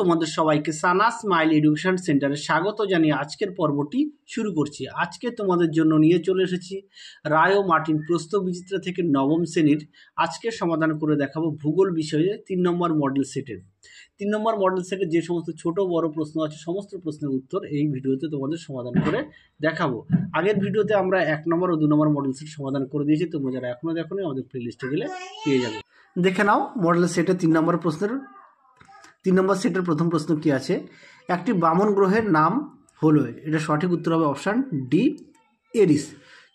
তোমাদের সবাইকে সানা smile education সেন্টারে স্বাগত জানিয়ে আজকের পর্বটি শুরু করছি আজকে তোমাদের জন্য নিয়ে চলে এসেছি রায় মার্টিন প্রস্ত বিচিত্রা থেকে নবম শ্রেণীর আজকে সমাধান করে দেখাবো ভূগোল বিষয়ে তিন নম্বর মডেল সেটের তিন নম্বর মডেল সেটের যে সমস্ত ছোট বড় প্রশ্ন আছে সমস্ত প্রশ্নের উত্তর এই ভিডিওতে তোমাদের সমাধান করে দেখাবো আগের ভিডিওতে আমরা এক নম্বর ও দু নম্বর মডেল সেট সমাধান করে দিয়েছি তোমরা যারা এখনও দেখো আমাদের প্লে লিস্টে গেলে পেয়ে যাবে দেখে নাও মডেল সেটে তিন নম্বর প্রশ্নের তিন নম্বর সেটের প্রথম প্রশ্ন কি আছে একটি বামন গ্রহের নাম হলো এটা সঠিক উত্তর হবে অপশান ডি এরিস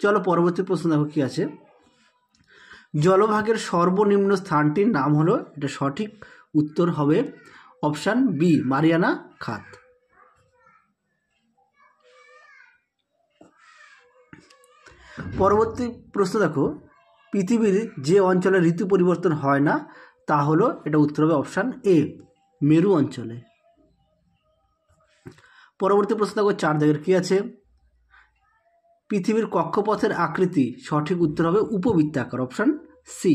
চলো পরবর্তী প্রশ্ন দেখো কী আছে জলভাগের সর্বনিম্ন স্থানটির নাম হলো এটা সঠিক উত্তর হবে অপশান বি মারিয়ানা খাত পরবর্তী প্রশ্ন দেখো পৃথিবীর যে অঞ্চলে ঋতু পরিবর্তন হয় না তা হলো এটা উত্তর হবে অপশান এ মেরু অঞ্চলে পরবর্তী প্রশ্ন দেখো চার দাগের কী আছে পৃথিবীর কক্ষপথের আকৃতি সঠিক উত্তর হবে উপবৃত্তাকার অপশান সি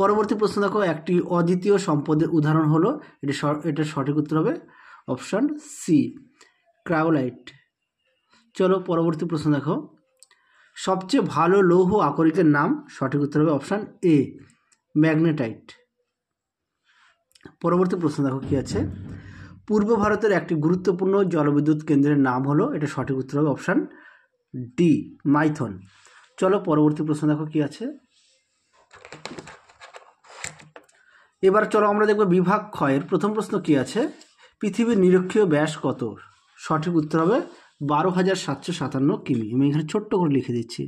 পরবর্তী প্রশ্ন দেখো একটি অদ্বিতীয় সম্পদের উদাহরণ হলো এটি এটার সঠিক উত্তর হবে অপশান সি ক্রাউলাইট চলো পরবর্তী প্রশ্ন দেখো সবচেয়ে ভালো লৌহ আকরিকের নাম সঠিক উত্তর হবে অপশান এ ম্যাগনেটাইট পরবর্তী প্রশ্ন দেখো কী আছে পূর্ব ভারতের একটি গুরুত্বপূর্ণ জলবিদ্যুৎ কেন্দ্রের নাম হলো এটা সঠিক উত্তর হবে অপশান ডি মাইথন চলো পরবর্তী প্রশ্ন দেখো কী আছে এবার চলো আমরা দেখব বিভাগ ক্ষয়ের প্রথম প্রশ্ন কি আছে পৃথিবীর নিরক্ষীয় ব্যাস কত সঠিক উত্তর হবে বারো হাজার সাতশো সাতান্ন কিমি আমি এখানে ছোট্ট করে লিখে দিচ্ছি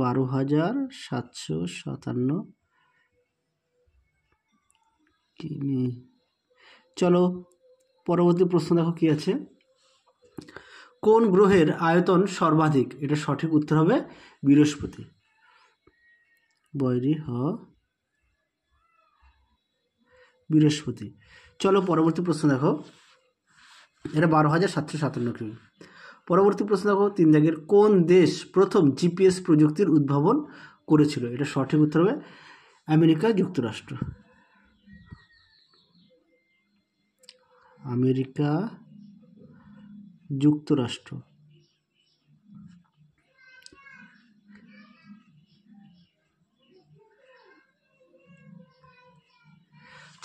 বারো হাজার সাতশো সাতান্ন কিমি চলো পরবর্তী প্রশ্ন দেখো কি আছে কোন গ্রহের আয়তন সর্বাধিক এটা সঠিক উত্তর হবে বৃহস্পতি বৈরি হ বৃহস্পতি চলো পরবর্তী প্রশ্ন দেখো এটা বারো হাজার সাতশো সাতান্ন কিমি পরবর্তী প্রশ্ন দেখো তিন দাগের কোন দেশ প্রথম জিপিএস প্রযুক্তির উদ্ভাবন করেছিল এটা সঠিক উত্তর হবে আমেরিকা যুক্তরাষ্ট্র আমেরিকা যুক্তরাষ্ট্র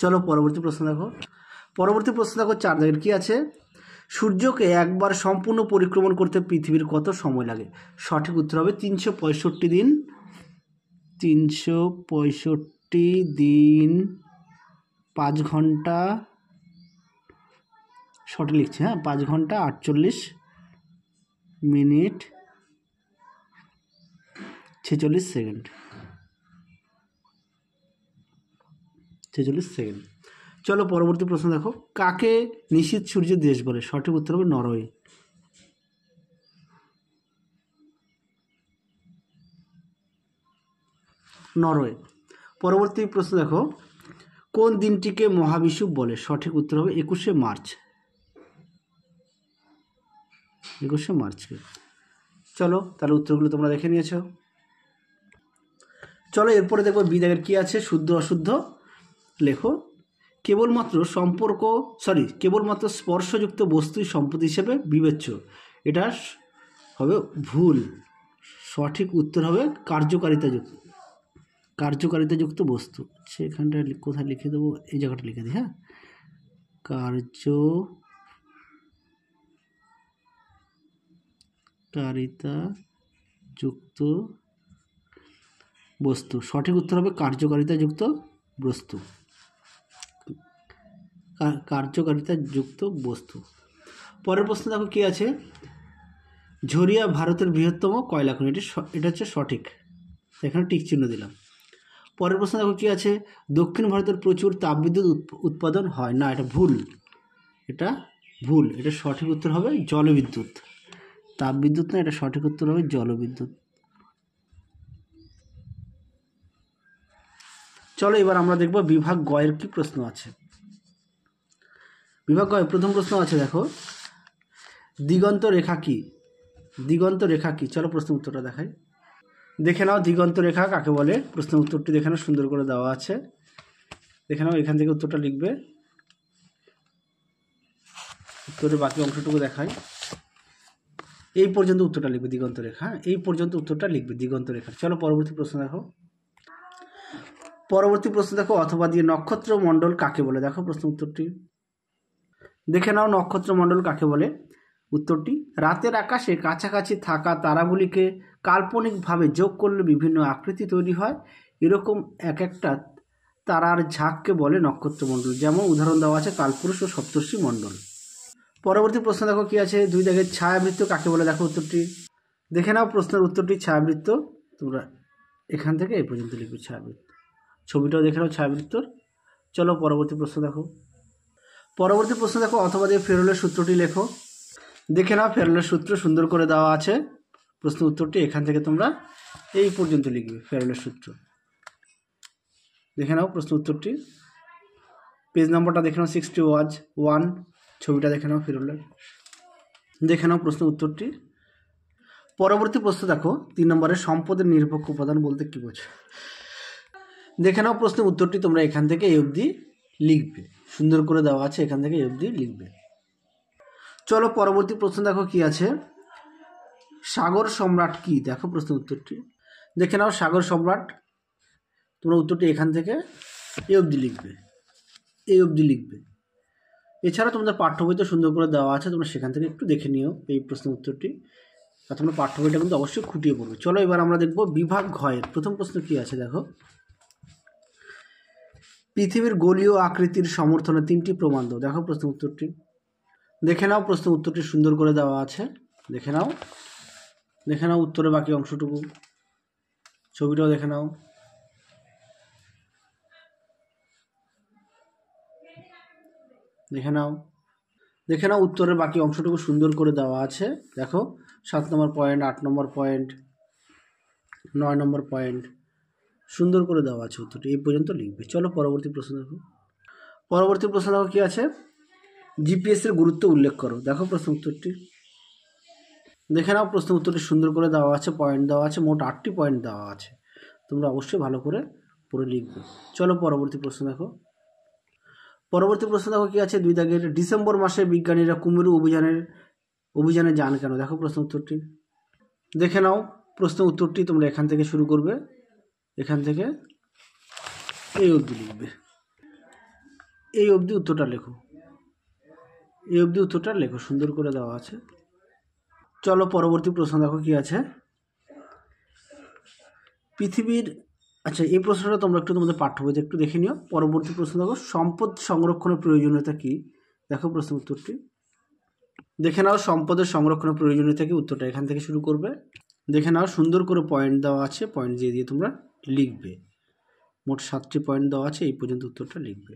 চলো পরবর্তী প্রশ্ন দেখো পরবর্তী প্রশ্ন দেখো চার দাগের কী আছে সূর্যকে একবার সম্পূর্ণ পরিক্রমণ করতে পৃথিবীর কত সময় লাগে সঠিক উত্তর হবে তিনশো পঁয়ষট্টি দিন তিনশো পঁয়ষট্টি দিন পাঁচ ঘন্টা শর্টে লিখছি হ্যাঁ পাঁচ ঘন্টা আটচল্লিশ মিনিট ছেচল্লিশ সেকেন্ড ছেচল্লিশ সেকেন্ড চলো পরবর্তী প্রশ্ন দেখো কাকে নিশীত সূর্য দেশ বলে সঠিক উত্তর হবে নরওয়ে নরওয়ে পরবর্তী প্রশ্ন দেখো কোন দিনটিকে মহাবিষুব বলে সঠিক উত্তর হবে একুশে মার্চ একুশে মার্চকে চলো তাহলে উত্তরগুলো তোমরা দেখে নিয়েছো চলো এরপরে দেখবো বিদায়ের কী আছে শুদ্ধ অশুদ্ধ লেখো কেবলমাত্র সম্পর্ক সরি কেবলমাত্র স্পর্শযুক্ত বস্তুই সম্পত্তি হিসেবে বিবেচ্য এটা হবে ভুল সঠিক উত্তর হবে কার্যকারিতাযুক্ত কার্যকারিতাযুক্ত বস্তু সেখানটা কোথায় লিখে দেবো এই জায়গাটা লিখে দিই হ্যাঁ কার্য যুক্ত বস্তু সঠিক উত্তর হবে কার্যকারিতা যুক্ত বস্তু কার্যকারিতা যুক্ত বস্তু পরের প্রশ্ন দেখো কী আছে ঝরিয়া ভারতের বৃহত্তম কয়লা খনি এটি এটা হচ্ছে সঠিক এখানে টিক চিহ্ন দিলাম পরের প্রশ্ন দেখো কী আছে দক্ষিণ ভারতের প্রচুর তাপবিদ্যুৎ উৎপাদন হয় না এটা ভুল এটা ভুল এটা সঠিক উত্তর হবে জলবিদ্যুৎ তাপবিদ্যুৎ না এটা সঠিক উত্তর হবে জলবিদ্যুৎ চলো এবার আমরা দেখব বিভাগ গয়ের কি প্রশ্ন আছে বিভাগ গয়ের প্রথম প্রশ্ন আছে দেখো দিগন্ত রেখা কি দিগন্ত রেখা কি চলো প্রশ্ন উত্তরটা দেখাই দেখে নাও দিগন্ত রেখা কাকে বলে প্রশ্ন উত্তরটি দেখে নাও সুন্দর করে দেওয়া আছে দেখে নাও এখান থেকে উত্তরটা লিখবে উত্তরের বাকি অংশটুকু দেখায় এই পর্যন্ত উত্তরটা লিখবে দিগন্ত রেখা হ্যাঁ? এই পর্যন্ত উত্তরটা লিখবে দিগন্ত রেখা চলো পরবর্তী প্রশ্ন দেখো পরবর্তী প্রশ্ন দেখো অথবা দিয়ে নক্ষত্র মণ্ডল কাকে বলে দেখো প্রশ্ন উত্তরটি দেখে নাও নক্ষত্র মণ্ডল কাকে বলে উত্তরটি রাতের আকাশে কাছাকাছি থাকা তারাগুলিকে কাল্পনিকভাবে যোগ করলে বিভিন্ন আকৃতি তৈরি হয় এরকম এক একটা তারার ঝাঁককে বলে নক্ষত্রমণ্ডল যেমন উদাহরণ দেওয়া আছে কালপুরুষ ও সপ্তর্ষি মণ্ডল পরবর্তী প্রশ্ন দেখো কি আছে দুই দাগের ছায়াবৃত্ত কাকে বলে দেখো উত্তরটি দেখে নাও প্রশ্নের উত্তরটি ছায়াবৃত্ত তোমরা এখান থেকে এই পর্যন্ত লিখবে ছায়াবৃত্ত ছবিটাও দেখে নাও ছায়াবৃত্তর চলো পরবর্তী প্রশ্ন দেখো পরবর্তী প্রশ্ন দেখো অথবা দিয়ে ফেরলের সূত্রটি লেখো দেখে নাও ফেরলের সূত্র সুন্দর করে দেওয়া আছে প্রশ্ন উত্তরটি এখান থেকে তোমরা এই পর্যন্ত লিখবে ফেরলের সূত্র দেখে নাও প্রশ্ন উত্তরটি পেজ নম্বরটা দেখে নাও সিক্সটি ওয়াজ ওয়ান ছবিটা দেখে নাও ফিরুলের দেখে নাও প্রশ্ন উত্তরটি পরবর্তী প্রশ্ন দেখো তিন নম্বরে সম্পদের নিরপেক্ষ উপাদান বলতে কী বোঝো দেখে নাও প্রশ্নের উত্তরটি তোমরা এখান থেকে এই অবধি লিখবে সুন্দর করে দেওয়া আছে এখান থেকে এই অবধি লিখবে চলো পরবর্তী প্রশ্ন দেখো কি আছে সাগর সম্রাট কি দেখো প্রশ্ন উত্তরটি দেখে নাও সাগর সম্রাট তোমরা উত্তরটি এখান থেকে এই অবধি লিখবে এই অবধি লিখবে এছাড়া তোমাদের পাঠ্য বইতে সুন্দর করে দেওয়া আছে তোমরা সেখান থেকে একটু দেখে নিও এই প্রশ্ন উত্তরটি আর তোমরা পাঠ্য বইটা কিন্তু অবশ্যই খুঁটিয়ে পড়বে চলো এবার আমরা দেখবো বিভাগ ঘয়ের প্রথম প্রশ্ন কী আছে দেখো পৃথিবীর গোলীয় আকৃতির সমর্থনে তিনটি প্রমাণ দাও দেখো প্রশ্ন উত্তরটি দেখে নাও প্রশ্ন উত্তরটি সুন্দর করে দেওয়া আছে দেখে নাও দেখে নাও উত্তরে বাকি অংশটুকু ছবিটাও দেখে নাও দেখে নাও দেখে নাও উত্তরের বাকি অংশটুকু সুন্দর করে দেওয়া আছে দেখো সাত নম্বর পয়েন্ট আট নম্বর পয়েন্ট নয় নম্বর পয়েন্ট সুন্দর করে দেওয়া আছে উত্তরটি এই পর্যন্ত লিখবে চলো পরবর্তী প্রশ্ন দেখো পরবর্তী প্রশ্ন দেখো কী আছে জিপিএসের গুরুত্ব উল্লেখ করো দেখো প্রশ্ন উত্তরটি দেখে নাও প্রশ্ন উত্তরটি সুন্দর করে দেওয়া আছে পয়েন্ট দেওয়া আছে মোট আটটি পয়েন্ট দেওয়া আছে তোমরা অবশ্যই ভালো করে পড়ে লিখবে চলো পরবর্তী প্রশ্ন দেখো পরবর্তী প্রশ্ন দেখো কী আছে দুই দাগের ডিসেম্বর মাসে বিজ্ঞানীরা কুমেরু অভিযানের অভিযানে যান কেন দেখো প্রশ্ন উত্তরটি দেখে নাও প্রশ্ন উত্তরটি তোমরা এখান থেকে শুরু করবে এখান থেকে এই অবধি লিখবে এই অবধি উত্তরটা লেখো এই অবধি উত্তরটা লেখো সুন্দর করে দেওয়া আছে চলো পরবর্তী প্রশ্ন দেখো কি আছে পৃথিবীর আচ্ছা এই প্রশ্নটা তোমরা একটু তোমাদের পাঠ্য বইতে একটু দেখে নিও পরবর্তী প্রশ্ন দেখো সম্পদ সংরক্ষণের প্রয়োজনীয়তা কি দেখো প্রশ্ন উত্তরটি দেখে নাও সম্পদের সংরক্ষণের প্রয়োজনীয়তা কি উত্তরটা এখান থেকে শুরু করবে দেখে নাও সুন্দর করে পয়েন্ট দেওয়া আছে পয়েন্ট দিয়ে দিয়ে তোমরা লিখবে মোট সাতটি পয়েন্ট দেওয়া আছে এই পর্যন্ত উত্তরটা লিখবে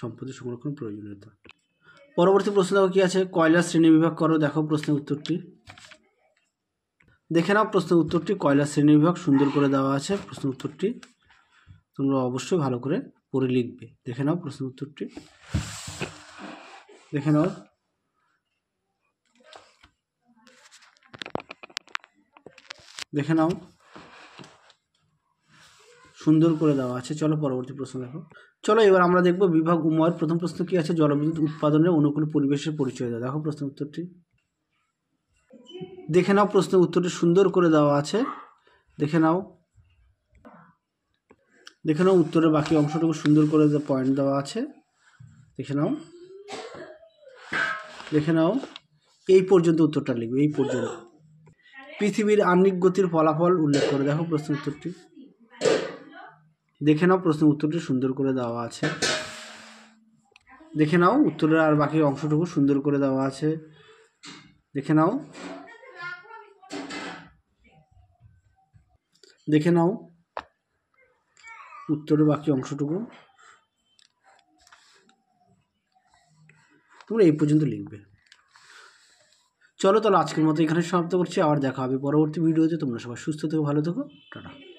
সম্পদের সংরক্ষণ প্রয়োজনীয়তা পরবর্তী প্রশ্ন দেখো কী আছে কয়লা শ্রেণী বিভাগ করো দেখো প্রশ্নের উত্তরটি দেখে নাও প্রশ্নের উত্তরটি কয়লা শ্রেণী বিভাগ সুন্দর করে দেওয়া আছে প্রশ্ন উত্তরটি তোমরা অবশ্যই ভালো করে পড়ে লিখবে দেখে নাও প্রশ্ন উত্তরটি দেখে নাও দেখে নাও সুন্দর করে দেওয়া আছে চলো পরবর্তী প্রশ্ন দেখো চলো এবার আমরা দেখব বিভাগ উময়ের প্রথম প্রশ্ন কি আছে জলবিদ্যুৎ উৎপাদনের অনুকূল পরিবেশের পরিচয় দেওয়া দেখো প্রশ্ন উত্তরটি দেখে নাও প্রশ্নের উত্তরটি সুন্দর করে দেওয়া আছে দেখে নাও দেখে নাও উত্তরের বাকি অংশটুকু সুন্দর করে পয়েন্ট দেওয়া আছে দেখে নাও দেখে নাও এই পর্যন্ত উত্তরটা লিখবে এই পর্যন্ত পৃথিবীর আর্নিক গতির ফলাফল উল্লেখ করে দেখো প্রশ্ন উত্তরটি দেখে নাও প্রশ্ন উত্তরটি সুন্দর করে দেওয়া আছে দেখে নাও উত্তরের আর বাকি অংশটুকু সুন্দর করে দেওয়া আছে দেখে নাও দেখে নাও উত্তরের বাকি অংশটুকু তোমরা এই পর্যন্ত লিখবে চলো তাহলে আজকের মতো এখানে সমাপ্ত করছি আবার দেখা হবে পরবর্তী ভিডিওতে তোমরা সবাই সুস্থ থেকো ভালো থেকো টাটা